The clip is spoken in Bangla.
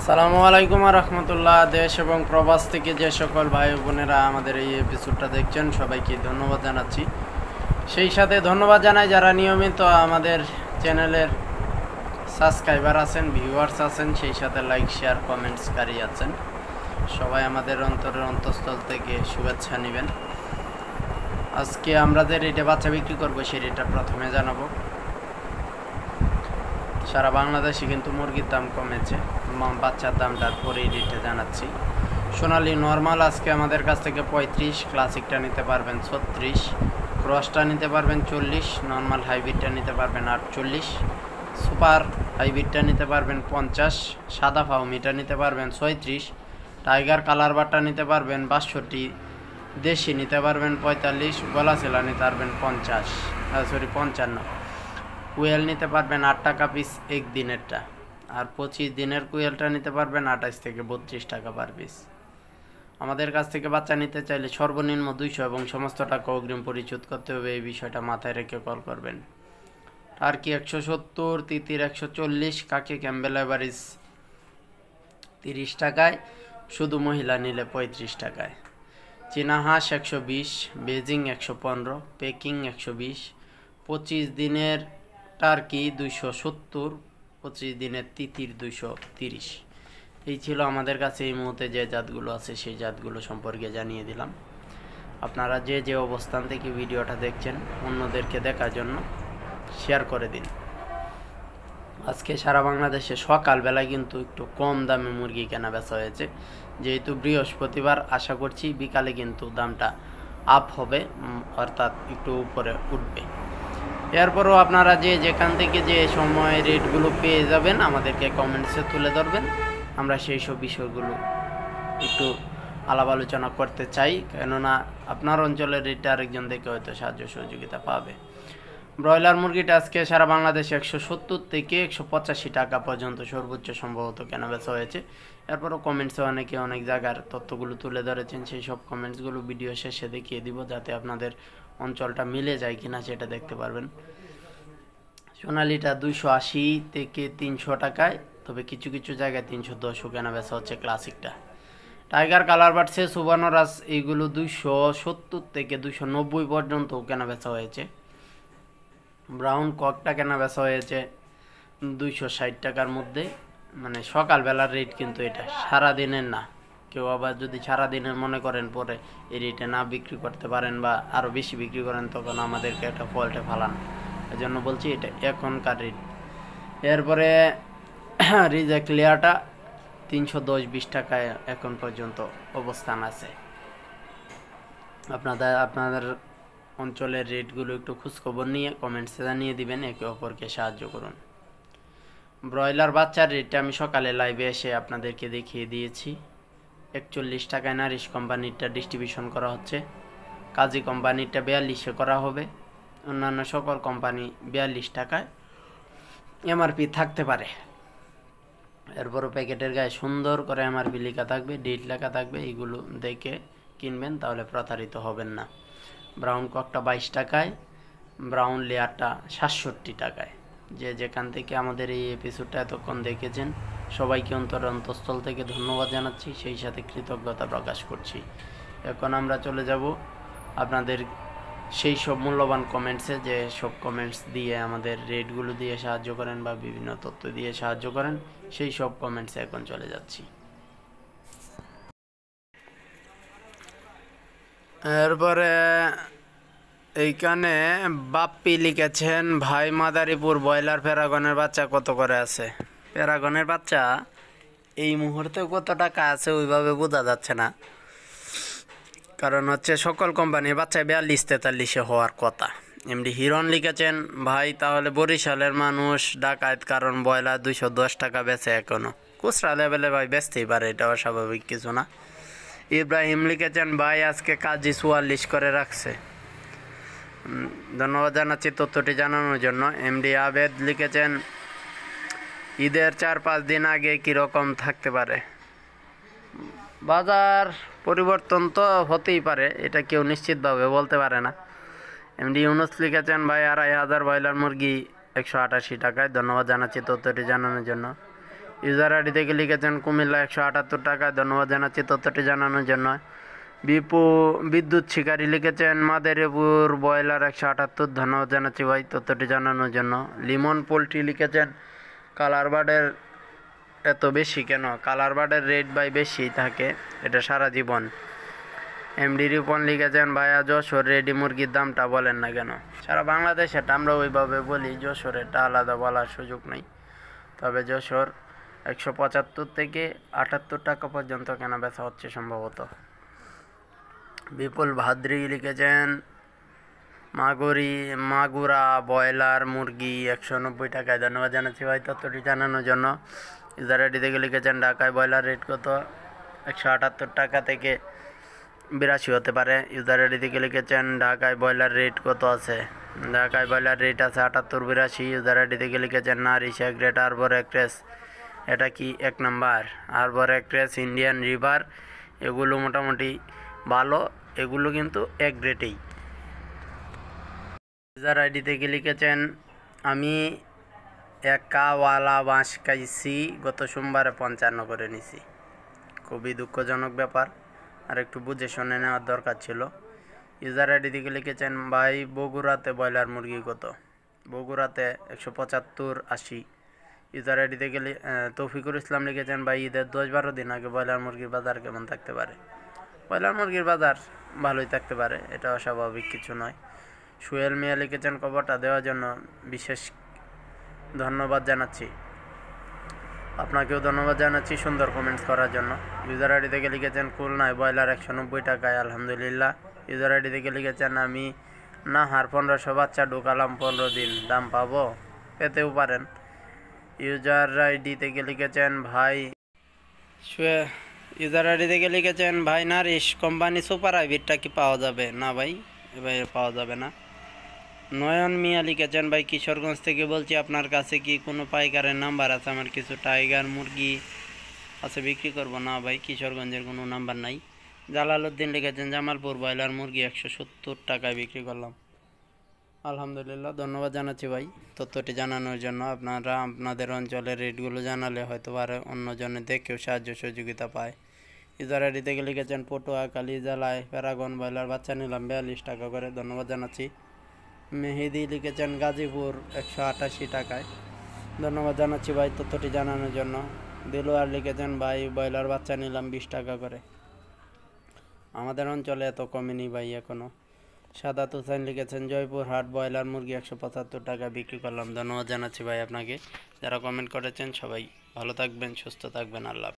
আসসালামু আলাইকুম আর রহমতুল্লাহ দেশ এবং প্রবাস থেকে যে সকল ভাই বোনেরা আমাদের এই এপিসোডটা দেখছেন সবাইকে ধন্যবাদ জানাচ্ছি সেই সাথে ধন্যবাদ জানাই যারা নিয়মিত আমাদের চ্যানেলের সাবস্ক্রাইবার আছেন ভিউয়ার্স আছেন সেই সাথে লাইক শেয়ার কমেন্টসকারী আছেন সবাই আমাদের অন্তরের অন্তঃস্থল থেকে শুভেচ্ছা নেবেন আজকে আমরা যে রেটে বাচ্চা বিক্রি করবো সেই রেটটা প্রথমে জানাবো সারা বাংলাদেশে কিন্তু মুরগির দাম কমেছে বাচ্চার দামটা পরেই রেটে জানাচ্ছি সোনালি নর্মাল আজকে আমাদের কাছ থেকে পঁয়ত্রিশ ক্লাসিকটা নিতে পারবেন ছত্রিশ ক্রসটা নিতে পারবেন চল্লিশ নর্মাল হাইব্রিডটা নিতে পারবেন আটচল্লিশ সুপার হাইব্রিডটা নিতে পারবেন পঞ্চাশ সাদা ফাউমিটা নিতে পারবেন ছয়ত্রিশ টাইগার কালার বারটা নিতে পারবেন বাষট্টি দেশি নিতে পারবেন পঁয়তাল্লিশ গলা সেলা নিতে পারবেন পঞ্চাশ সরি পঞ্চান্ন কুয়েল নিতে পারবেন আট টাকা পিস এক দিনেরটা আর পঁচিশ দিনের কুয়েলটা নিতে পারবেন আঠাশ থেকে বত্রিশ টাকা পার পিস আমাদের কাছ থেকে বাচ্চা নিতে চাইলে সর্বনিম্ন দুইশো এবং সমস্ত টাকা অগ্রিম পরিশোধ করতে হবে এই বিষয়টা মাথায় রেখে কল করবেন আর কি একশো সত্তর তিতির একশো চল্লিশ কাকে ক্যাম্বেল এভারিস তিরিশ টাকায় শুধু মহিলা নিলে পঁয়ত্রিশ টাকায় চীনা হাঁস একশো বিশ বেজিং একশো পনেরো পেকিং একশো বিশ পঁচিশ দিনের টার্কি দুইশো সত্তর পঁচিশ দিনের তিতির দুইশো তিরিশ এই ছিল আমাদের কাছে এই মুহূর্তে যে জাতগুলো আছে সেই জাতগুলো সম্পর্কে জানিয়ে দিলাম আপনারা যে যে অবস্থান থেকে ভিডিওটা দেখছেন অন্যদেরকে দেখার জন্য শেয়ার করে দিন আজকে সারা বাংলাদেশে সকালবেলায় কিন্তু একটু কম দামে মুরগি কেনা বেচা হয়েছে যেহেতু বৃহস্পতিবার আশা করছি বিকালে কিন্তু দামটা আপ হবে অর্থাৎ একটু উপরে উঠবে এরপরও আপনারা যে যেখান থেকে যে সময় রেটগুলো পেয়ে যাবেন আমাদেরকে কমেন্টসে তুলে ধরবেন আমরা সেই সব বিষয়গুলো একটু আলাপ আলোচনা করতে চাই কেননা আপনার অঞ্চলের রেটটা আরেকজন থেকে হয়তো সাহায্য সহযোগিতা পাবে ব্রয়লার মুরগিটা আজকে সারা বাংলাদেশে একশো সত্তর থেকে একশো পঁচাশি টাকা পর্যন্ত সর্বোচ্চ সম্ভবত কেনাবেচা হয়েছে এরপরও কমেন্টসে অনেকে অনেক জায়গার তথ্যগুলো তুলে ধরেছেন সেই সব কমেন্টসগুলো ভিডিও শেষে দেখিয়ে দিব যাতে আপনাদের অঞ্চলটা মিলে যায় কিনা সেটা দেখতে পারবেন সোনালিটা দুইশো আশি থেকে তিনশো টাকায় তবে কিছু কিছু জায়গায় তিনশো দশও কেনা বেচা হচ্ছে ক্লাসিকটা টাইগার কালার বাড়ছে সুবর্ণরাজ এইগুলো দুইশো সত্তর থেকে দুইশো নব্বই পর্যন্ত কেনা বেচা হয়েছে ব্রাউন ককটা কেনা বেচা হয়েছে দুইশো ষাট টাকার মধ্যে মানে সকালবেলার রেট কিন্তু এটা সারাদিনের না কেউ আবার যদি সারাদিনের মনে করেন পরে এই রেটে না বিক্রি করতে পারেন বা আরও বেশি বিক্রি করেন তখন আমাদেরকে একটা ফল্টে ফালান এই জন্য বলছি এটা এখনকার রেট এরপরে রিজেক্ট লেয়ারটা তিনশো দশ বিশ টাকায় এখন পর্যন্ত অবস্থান আছে আপনাদের আপনাদের অঞ্চলের রেটগুলো একটু খোঁজখবর নিয়ে কমেন্টসে জানিয়ে দিবেন একে অপরকে সাহায্য করুন ব্রয়লার বাচ্চার রেটটা আমি সকালে লাইভে এসে আপনাদেরকে দেখিয়ে দিয়েছি একচল্লিশ টাকায় নারিশ কোম্পানিটা ডিস্ট্রিবিউশন করা হচ্ছে কাজী কোম্পানিটা বিয়াল্লিশে করা হবে অন্যান্য সকল কোম্পানি বিয়াল্লিশ টাকায় এমআরপি থাকতে পারে এরপরও প্যাকেটের গায়ে সুন্দর করে এমআরপি লেখা থাকবে ডেট লেখা থাকবে এগুলো দেখে কিনবেন তাহলে প্রতারিত হবেন না ব্রাউন ককটা বাইশ টাকায় ব্রাউন লেয়ারটা সাতষট্টি টাকায় যে যেখান থেকে আমাদের এই এপিসোডটা এতক্ষণ দেখেছেন সবাইকে অন্তর অন্তঃস্থল থেকে ধন্যবাদ জানাচ্ছি সেই সাথে কৃতজ্ঞতা প্রকাশ করছি এখন আমরা চলে যাব আপনাদের সেই সব মূল্যবান কমেন্টসে যে সব কমেন্টস দিয়ে আমাদের রেটগুলো দিয়ে সাহায্য করেন বা বিভিন্ন তথ্য দিয়ে সাহায্য করেন সেই সব কমেন্টসে এখন চলে যাচ্ছি এরপরে এইখানে বাপ্পি লিখেছেন ভাই মাদারীপুর ব্রয়লার ফেরাগনের বাচ্চা কত করে আছে প্যারাগনের বাচ্চা এই মুহূর্তে কত টাকা আছে ওইভাবে বোঝা যাচ্ছে না কারণ হচ্ছে সকল কোম্পানির বাচ্চা বিয়াল্লিশ তেতাল্লিশে হওয়ার কথা এমনি হিরন লিখেছেন ভাই তাহলে বরিশালের মানুষ ডাকায়ত কারণ বয়লা দুইশো দশ টাকা বেচে এখনও খুচরা লেভেলে ভাই বেচতেই পারে এটা অস্বাভাবিক কিছু না ইব্রাহিম লিখেছেন ভাই আজকে কাজই চুয়াল্লিশ করে রাখছে ধন্যবাদ জানাচ্ছি তথ্যটি জানানোর জন্য এমডি আবেদ লিখেছেন ঈদের চার পাঁচ দিন আগে কীরকম থাকতে পারে বাজার পরিবর্তন তো হতেই পারে এটা কেউ নিশ্চিতভাবে বলতে পারে না এমনি ইউনুস লিখেছেন ভাই আড়াই হাজার ব্রয়লার মুরগি একশো আটাশি টাকায় ধন্যবাদ জানাচ্ছি তথ্যটি জানানোর জন্য ইউজার আইডি থেকে লিখেছেন কুমিল্লা একশো আটাত্তর টাকায় ধন্যবাদ জানাচ্ছি তথ্যটি জানানোর জন্য বিপু বিদ্যুৎ শিকারি লিখেছেন মাদারীপুর ব্রয়লার একশো আটাত্তর ধন্যবাদ জানাচ্ছি ভাই তথ্যটি জানানোর জন্য লিমন পোলট্রি লিখেছেন কালার বার্ডের এত বেশি কেন কালার বার্ডের রেট বাই বেশি থাকে এটা সারা জীবন এমডি রিপন লিখেছেন ভাইয়া যশোর রেডি মুরগির দামটা বলেন না কেন সারা বাংলাদেশে আমরা ওইভাবে বলি যশোর এটা আলাদা বলার সুযোগ নেই তবে যশোর একশো পঁচাত্তর থেকে আটাত্তর টাকা পর্যন্ত কেনা ব্যথা হচ্ছে সম্ভবত বিপুল ভাদ্রি লিখেছেন মাগুরি মাগুরা ব্রয়লার মুরগি একশো নব্বই টাকায় ধন্যবাদ জানাচ্ছি ভাই তথ্যটি জানানোর জন্য ইজারা থেকে লিখেছেন ঢাকায় ব্রয়লার রেট কত একশো আটাত্তর টাকা থেকে বিরাশি হতে পারে ইউজার আইডি থেকে লিখেছেন ঢাকায় ব্রয়লার রেট কত আছে ঢাকায় ব্রয়লার রেট আছে আটাত্তর বিরাশি ইউজার আইডি থেকে লিখেছেন নারিশা গ্রেট আরবর এক্ট্রেস এটা কি এক নাম্বার আরবর এক্ট্রেস ইন্ডিয়ান রিভার এগুলো মোটামুটি ভালো এগুলো কিন্তু এক গ্রেটেই ইউজার আইডিতে গিয়ে লিখেছেন আমি একাওয়ালা বাঁশ কাইছি গত সোমবারে পঞ্চান্ন করে নিছি খুবই দুঃখজনক ব্যাপার আর একটু বুঝে শুনে নেওয়ার দরকার ছিল ইউজার আইডি দিকে লিখেছেন ভাই বগুড়াতে ব্রয়লার মুরগি কত বগুড়াতে একশো পঁচাত্তর আশি ইউজার আইডি থেকে তৌফিকুর ইসলাম লিখেছেন ভাই ঈদের দশ বারো দিন আগে ব্রয়লার মুরগির বাজার কেমন থাকতে পারে ব্রয়লার মুরগির বাজার ভালোই থাকতে পারে এটা অস্বাভাবিক কিছু নয় সুয়েল মিয়া লিখেছেন কভারটা দেওয়ার জন্য বিশেষ ধন্যবাদ জানাচ্ছি আপনাকেও ধন্যবাদ জানাচ্ছি সুন্দর কমেন্টস করার জন্য ইউজার আইডি থেকে লিখেছেন খুলনায় ব্রয়লার একশো নব্বই টাকায় আলহামদুলিল্লাহ ইউজার আইডি থেকে লিখেছেন আমি না হার পনেরোশো বাচ্চা ঢুকালাম পনেরো দিন দাম পাবো পেতেও পারেন ইউজার আইডি থেকে লিখেছেন ভাই ইউজার আইডি থেকে লিখেছেন ভাই নারিশ কোম্পানি সুপার আইভিটটা কি পাওয়া যাবে না ভাই এবার পাওয়া যাবে না নয়ন মিয়া লিখেছেন ভাই কিশোরগঞ্জ থেকে বলছি আপনার কাছে কি কোনো পাইকারের নাম্বার আছে আমার কিছু টাইগার মুরগি আছে বিক্রি করব না ভাই কিশোরগঞ্জের কোনো নাম্বার নাই জালালউদ্দিন লিখেছেন জামালপুর ব্রয়লার মুরগি একশো সত্তর টাকায় বিক্রি করলাম আলহামদুলিল্লাহ ধন্যবাদ জানাচ্ছি ভাই তথ্যটি জানানোর জন্য আপনারা আপনাদের অঞ্চলের রেটগুলো জানালে হয়তো আর অন্যজনে দেখেও সাহায্য সহযোগিতা পায় ইজারাটি থেকে লিখেছেন কালি জ্বালায় প্যারাগন ব্রয়লার বাচ্চা নিলাম বিয়াল্লিশ টাকা করে ধন্যবাদ জানাচ্ছি মেহেদি লিখেছেন গাজীপুর একশো আটাশি টাকায় ধন্যবাদ জানাচ্ছি ভাই তথ্যটি জানানোর জন্য দিলুয়ার লিখেছেন ভাই ব্রয়লার বাচ্চা নিলাম বিশ টাকা করে আমাদের অঞ্চলে এত কমেনি ভাই এখনও সাদা হোসেন লিখেছেন জয়পুর হাট ব্রয়লার মুরগি একশো পঁচাত্তর টাকা বিক্রি করলাম ধন্যবাদ জানাচ্ছি ভাই আপনাকে যারা কমেন্ট করেছেন সবাই ভালো থাকবেন সুস্থ থাকবেন আল্লাহ